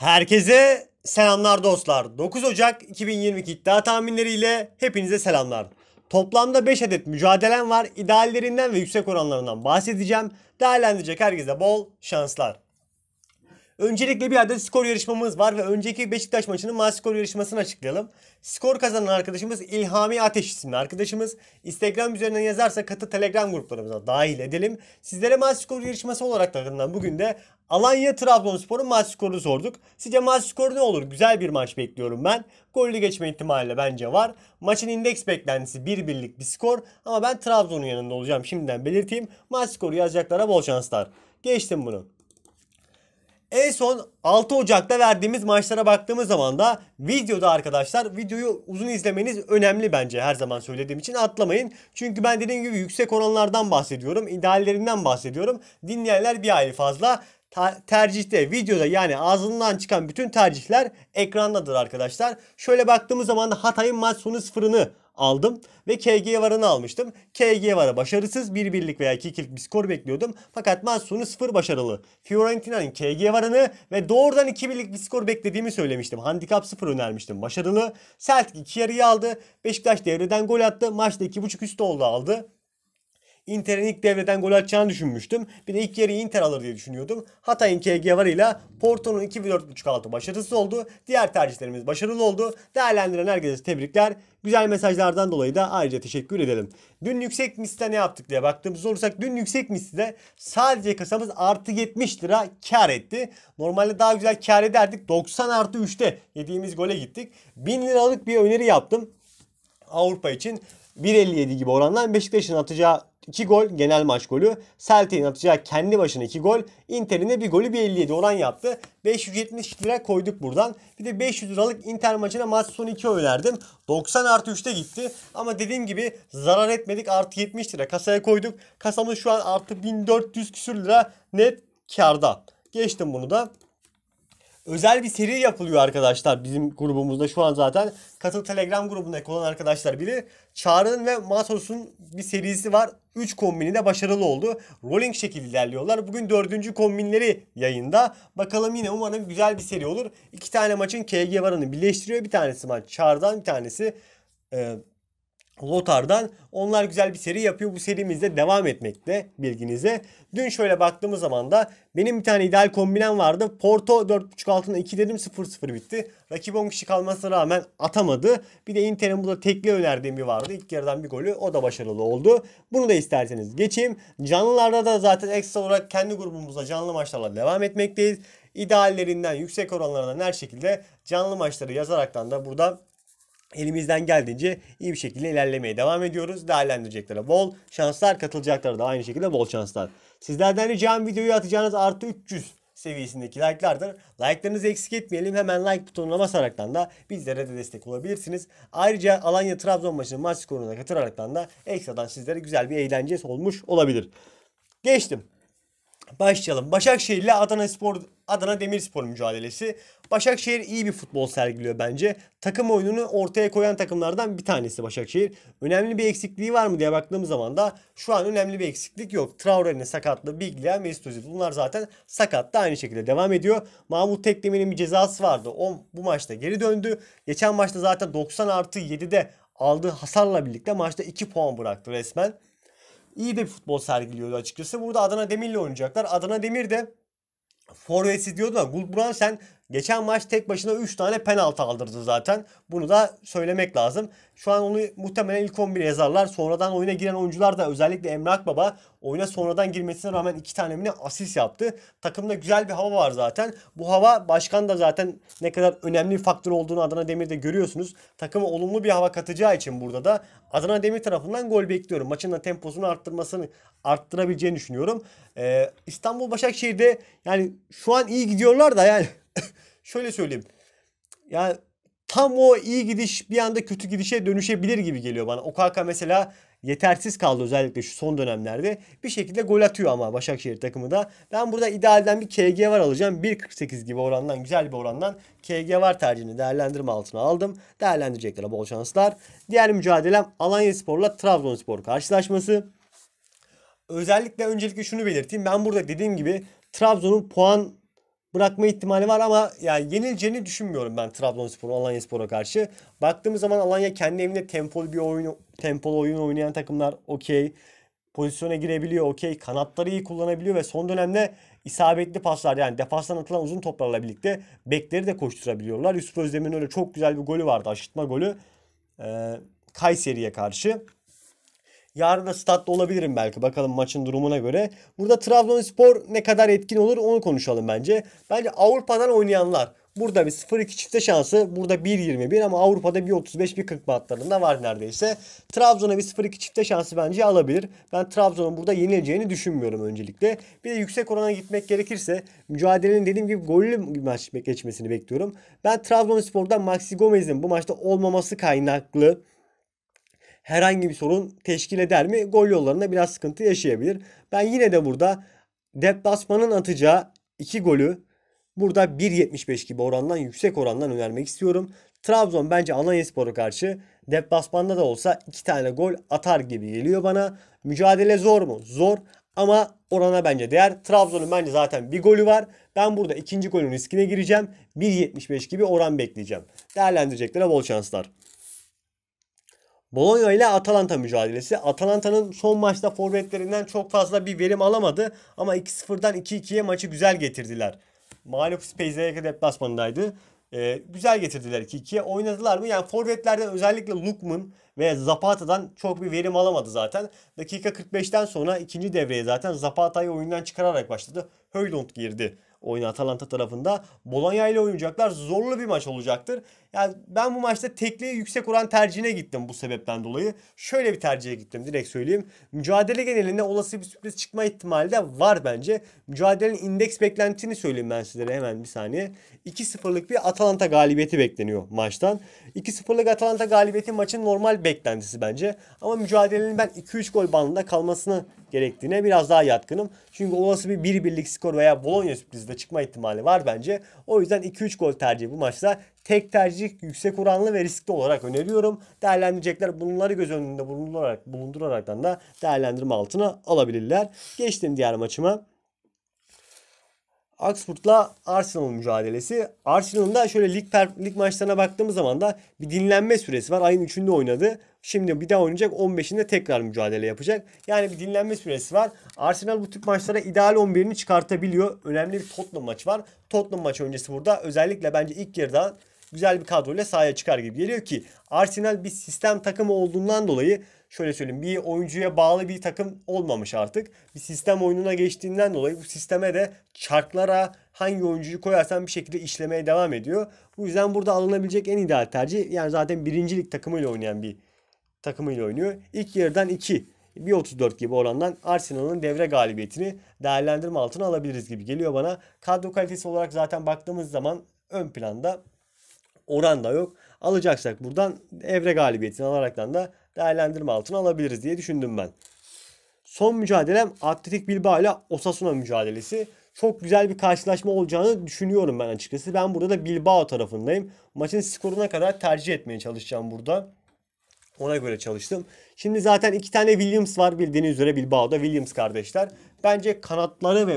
Herkese selamlar dostlar. 9 Ocak 2022 iddia tahminleriyle hepinize selamlar. Toplamda 5 adet mücadelem var. İdeallerinden ve yüksek oranlarından bahsedeceğim. Değerlendirecek herkese bol şanslar. Öncelikle bir adet skor yarışmamız var ve önceki Beşiktaş maçının maç skor yarışmasını açıklayalım. Skor kazanan arkadaşımız İlhami Ateş isimli arkadaşımız. Instagram üzerinden yazarsa katı Telegram gruplarımıza dahil edelim. Sizlere maç skor yarışması olarak takımdan bugün de Alanya Trabzonspor'un maç skorunu sorduk. Sizce maç skoru ne olur? Güzel bir maç bekliyorum ben. Gollü geçme ihtimali bence var. Maçın indeks beklentisi bir birlik bir skor ama ben Trabzon'un yanında olacağım şimdiden belirteyim. Maç skoru yazacaklara bol şanslar. Geçtim bunu. En son 6 Ocak'ta verdiğimiz maçlara baktığımız zaman da videoda arkadaşlar videoyu uzun izlemeniz önemli bence her zaman söylediğim için atlamayın. Çünkü ben dediğim gibi yüksek oranlardan bahsediyorum, ideallerinden bahsediyorum. Dinleyenler bir aile fazla tercihte videoda yani ağzından çıkan bütün tercihler ekrandadır arkadaşlar. Şöyle baktığımız zaman da Hatay'ın maç sonu sıfırını aldım ve KG varını almıştım. KG vara başarısız bir birlik veya ikilik bir skor bekliyordum. Fakat maç sonu sıfır başarılı. Fiorentina'nın KG varını ve doğrudan iki birlik bir skor beklediğimi söylemiştim. Handikap sıfır önermiştim. Başarılı. Celtic iki yarıyı aldı. Beşiktaş devreden gol attı. Maçta iki buçuk üstü oldu aldı. Inter'in ilk devreden gol atacağını düşünmüştüm. Bir de ilk yeri Inter alır diye düşünüyordum. Hatay'ın KG varıyla Porto'nun 2 ve 4.5 altı başarısız oldu. Diğer tercihlerimiz başarılı oldu. Değerlendiren herkese tebrikler. Güzel mesajlardan dolayı da ayrıca teşekkür edelim. Dün yüksek misli ne yaptık diye baktığımız olursak dün yüksek misli de sadece kasamız artı 70 lira kar etti. Normalde daha güzel kar ederdik. 90 artı 3'te yediğimiz gole gittik. 1000 liralık bir öneri yaptım. Avrupa için 1.57 gibi orandan Beşiktaş'ın atacağı 2 gol genel maç golü. Celtic'in atacağı kendi başına 2 gol. Inter'in de bir golü bir 57 oran yaptı. 570 lira koyduk buradan. Bir de 500 liralık Inter maçına maç sonu 2 önerdim. 90 artı 3'te gitti. Ama dediğim gibi zarar etmedik. Artı 70 lira kasaya koyduk. Kasamız şu an artı 1400 küsür lira net karda. Geçtim bunu da özel bir seri yapılıyor arkadaşlar bizim grubumuzda şu an zaten. Katıl Telegram grubuna olan arkadaşlar bilir. Çağrı'nın ve Matos'un bir serisi var. 3 kombini de başarılı oldu. Rolling şekilde ilerliyorlar. Bugün 4. kombinleri yayında. Bakalım yine umarım güzel bir seri olur. İki tane maçın KG varını birleştiriyor. Bir tanesi maç Çağrı'dan bir tanesi e, Lotar'dan onlar güzel bir seri yapıyor. Bu serimizde devam etmekte bilginize. Dün şöyle baktığımız zaman da benim bir tane ideal kombinem vardı. Porto 4.5 altında 2 dedim 0-0 bitti. Rakip 10 kişi kalmasına rağmen atamadı. Bir de Inter'in burada tekli önerdiğim bir vardı. İlk yarıdan bir golü o da başarılı oldu. Bunu da isterseniz geçeyim. Canlılarda da zaten ekstra olarak kendi grubumuzda canlı maçlarla devam etmekteyiz. İdeallerinden yüksek oranlarından her şekilde canlı maçları yazaraktan da burada elimizden geldiğince iyi bir şekilde ilerlemeye devam ediyoruz. Değerlendireceklere bol şanslar, katılacaklara da aynı şekilde bol şanslar. Sizlerden ricam videoyu atacağınız artı 300 seviyesindeki like'lardır. Like'larınızı eksik etmeyelim. Hemen like butonuna basaraktan da bizlere de destek olabilirsiniz. Ayrıca Alanya Trabzon maçının maç skoruna katılaraktan da ekstradan sizlere güzel bir eğlence olmuş olabilir. Geçtim. Başlayalım. Başakşehir ile Adana Spor Adana Demirspor mücadelesi. Başakşehir iyi bir futbol sergiliyor bence. Takım oyununu ortaya koyan takımlardan bir tanesi Başakşehir. Önemli bir eksikliği var mı diye baktığım zaman da şu an önemli bir eksiklik yok. Traore'nin sakatlığı, Biglia, Mesut Özil bunlar zaten sakat aynı şekilde devam ediyor. Mahmut Tekdemir'in bir cezası vardı. O bu maçta geri döndü. Geçen maçta zaten 90 artı 7'de aldığı hasarla birlikte maçta 2 puan bıraktı resmen. İyi de bir futbol sergiliyordu açıkçası. Burada Adana Demir'le oynayacaklar. Adana Demir de forvetsiz diyordu da Gulbrand sen Geçen maç tek başına 3 tane penaltı aldırdı zaten. Bunu da söylemek lazım. Şu an onu muhtemelen ilk 11 yazarlar. Sonradan oyuna giren oyuncular da özellikle Emre Akbaba oyuna sonradan girmesine rağmen 2 tane mi asist yaptı. Takımda güzel bir hava var zaten. Bu hava başkan da zaten ne kadar önemli bir faktör olduğunu Adana Demir'de görüyorsunuz. Takımı olumlu bir hava katacağı için burada da Adana Demir tarafından gol bekliyorum. Maçın da temposunu arttırmasını arttırabileceğini düşünüyorum. Ee, İstanbul Başakşehir'de yani şu an iyi gidiyorlar da yani şöyle söyleyeyim. Yani tam o iyi gidiş bir anda kötü gidişe dönüşebilir gibi geliyor bana. Okaka mesela yetersiz kaldı özellikle şu son dönemlerde. Bir şekilde gol atıyor ama Başakşehir takımı da. Ben burada idealden bir KG var alacağım. 1.48 gibi orandan güzel bir orandan KG var tercihini değerlendirme altına aldım. Değerlendirecekler bol şanslar. Diğer mücadelem Alanya Spor'la Trabzonspor karşılaşması. Özellikle öncelikle şunu belirteyim. Ben burada dediğim gibi Trabzon'un puan bırakma ihtimali var ama yani yenileceğini düşünmüyorum ben Trabzonspor'un Alanyaspor'a karşı. Baktığımız zaman Alanya kendi evinde tempolu bir oyun tempolu oyun oynayan takımlar okey. Pozisyona girebiliyor okey. Kanatları iyi kullanabiliyor ve son dönemde isabetli paslar yani defastan atılan uzun toplarla birlikte bekleri de koşturabiliyorlar. Yusuf Özdemir'in öyle çok güzel bir golü vardı. Aşıtma golü. Ee, Kayseri'ye karşı. Yarın da statta olabilirim belki. Bakalım maçın durumuna göre. Burada Trabzonspor ne kadar etkin olur onu konuşalım bence. Bence Avrupa'dan oynayanlar. Burada bir 0-2 çifte şansı. Burada 1-21 ama Avrupa'da 1-35-1-40 batlarında var neredeyse. Trabzon'a bir 0-2 çifte şansı bence alabilir. Ben Trabzon'un burada yenileceğini düşünmüyorum öncelikle. Bir de yüksek orana gitmek gerekirse mücadelenin dediğim gibi gollü bir maç geçmesini bekliyorum. Ben Trabzonspor'dan Maxi Gomez'in bu maçta olmaması kaynaklı herhangi bir sorun teşkil eder mi? Gol yollarında biraz sıkıntı yaşayabilir. Ben yine de burada deplasmanın atacağı 2 golü burada 1.75 gibi orandan yüksek orandan önermek istiyorum. Trabzon bence Anayasspor'a karşı deplasmanda da olsa 2 tane gol atar gibi geliyor bana. Mücadele zor mu? Zor ama orana bence değer. Trabzon'un bence zaten bir golü var. Ben burada ikinci golün riskine gireceğim. 1.75 gibi oran bekleyeceğim. Değerlendireceklere bol şanslar. Bologna ile Atalanta mücadelesi. Atalanta'nın son maçta forvetlerinden çok fazla bir verim alamadı ama 2-0'dan 2-2'ye maçı güzel getirdiler. Mağlup Spezia deplasmanındaydı. Ee, güzel getirdiler 2-2'ye. Oynadılar mı? Yani forvetlerden özellikle Lukman ve Zapata'dan çok bir verim alamadı zaten. Dakika 45'ten sonra ikinci devreye zaten Zapata'yı oyundan çıkararak başladı. Höylund girdi oyunu Atalanta tarafında. Bologna ile oynayacaklar. Zorlu bir maç olacaktır. Yani ben bu maçta tekliği yüksek oran tercihine gittim bu sebepten dolayı. Şöyle bir tercihe gittim direkt söyleyeyim. Mücadele genelinde olası bir sürpriz çıkma ihtimali de var bence. Mücadelenin indeks beklentisini söyleyeyim ben sizlere hemen bir saniye. 2-0'lık bir Atalanta galibiyeti bekleniyor maçtan. 2-0'lık Atalanta galibiyeti maçın normal beklentisi bence. Ama mücadelenin ben 2-3 gol bandında kalmasını gerektiğine biraz daha yatkınım. Çünkü olası bir 1 birlik skor veya Bologna sürprizi de çıkma ihtimali var bence. O yüzden 2-3 gol tercihi bu maçta tek tercih yüksek oranlı ve riskli olarak öneriyorum. Değerlendirecekler bunları göz önünde bulundurarak, bulunduraraktan da değerlendirme altına alabilirler. Geçtim diğer maçıma. Oxford'la Arsenal mücadelesi. Arsenal'ın da şöyle lig, per, lig maçlarına baktığımız zaman da bir dinlenme süresi var. Ayın 3'ünde oynadı. Şimdi bir daha oynayacak 15'inde tekrar mücadele yapacak. Yani bir dinlenme süresi var. Arsenal bu tip maçlara ideal 11'ini çıkartabiliyor. Önemli bir Tottenham maçı var. Tottenham maçı öncesi burada özellikle bence ilk yarıda güzel bir kadroyla sahaya çıkar gibi geliyor ki Arsenal bir sistem takımı olduğundan dolayı şöyle söyleyeyim bir oyuncuya bağlı bir takım olmamış artık. Bir sistem oyununa geçtiğinden dolayı bu sisteme de çarklara hangi oyuncuyu koyarsan bir şekilde işlemeye devam ediyor. Bu yüzden burada alınabilecek en ideal tercih yani zaten birincilik takımıyla oynayan bir takımıyla oynuyor. İlk yarıdan 2 1.34 gibi orandan Arsenal'ın devre galibiyetini değerlendirme altına alabiliriz gibi geliyor bana. Kadro kalitesi olarak zaten baktığımız zaman ön planda oran da yok. Alacaksak buradan evre galibiyetini alaraktan da değerlendirme altına alabiliriz diye düşündüm ben. Son mücadelem Atletik Bilbao ile Osasuna mücadelesi. Çok güzel bir karşılaşma olacağını düşünüyorum ben açıkçası. Ben burada da Bilbao tarafındayım. Maçın skoruna kadar tercih etmeye çalışacağım burada. Ona göre çalıştım. Şimdi zaten iki tane Williams var bildiğiniz üzere Bilbao'da Williams kardeşler. Bence kanatları ve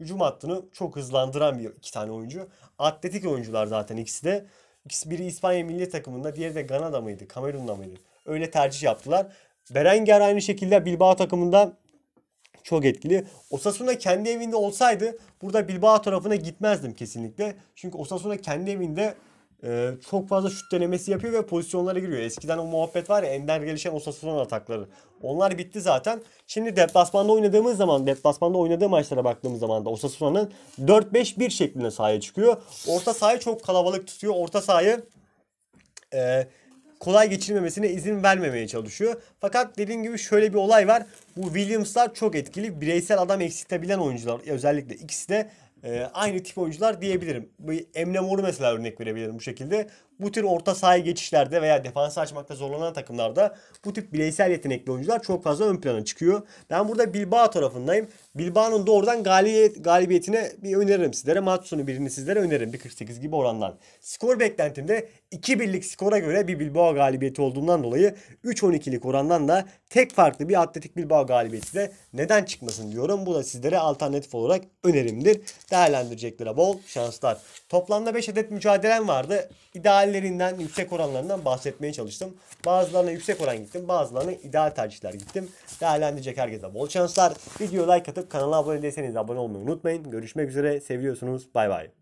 hücum hattını çok hızlandıran bir iki tane oyuncu. Atletik oyuncular zaten ikisi de. İkisi biri İspanya milli takımında, diğeri de Gana'da mıydı, Kamerun'da mıydı? Öyle tercih yaptılar. Berenguer aynı şekilde Bilbao takımında çok etkili. Osasuna kendi evinde olsaydı burada Bilbao tarafına gitmezdim kesinlikle. Çünkü Osasuna kendi evinde e, çok fazla şut denemesi yapıyor ve pozisyonlara giriyor. Eskiden o muhabbet var ya ender gelişen Osasuna atakları. Onlar bitti zaten. Şimdi deplasmanda oynadığımız zaman, deplasmanda oynadığı maçlara baktığımız zaman da Osasuna'nın 4-5-1 şeklinde sahaya çıkıyor. Orta sahayı çok kalabalık tutuyor. Orta sahayı e, kolay geçirmemesine izin vermemeye çalışıyor. Fakat dediğim gibi şöyle bir olay var. Bu Williams'lar çok etkili. Bireysel adam eksiltebilen oyuncular özellikle ikisi de ee, aynı tip oyuncular diyebilirim. Emre Mor'u mesela örnek verebilirim bu şekilde. Bu tür orta sahaya geçişlerde veya defansı açmakta zorlanan takımlarda bu tip bireysel yetenekli oyuncular çok fazla ön plana çıkıyor. Ben burada Bilbao tarafındayım. Bilbao'nun doğrudan galibiyet, galibiyetine bir öneririm sizlere. Maç birini sizlere öneririm. 1.48 gibi orandan. Skor beklentimde 2-1'lik skora göre bir Bilbao galibiyeti olduğundan dolayı 3-12'lik orandan da tek farklı bir Atletik Bilbao galibiyeti de neden çıkmasın diyorum. Bu da sizlere alternatif olarak önerimdir. Değerlendireceklere bol şanslar. Toplamda 5 adet mücadelem vardı. İdeal diğerlerinden yüksek oranlarından bahsetmeye çalıştım. Bazılarına yüksek oran gittim. Bazılarına ideal tercihler gittim. Değerlendirecek herkese bol şanslar. Video like atıp kanala abone değilseniz abone olmayı unutmayın. Görüşmek üzere. Seviyorsunuz. Bay bay.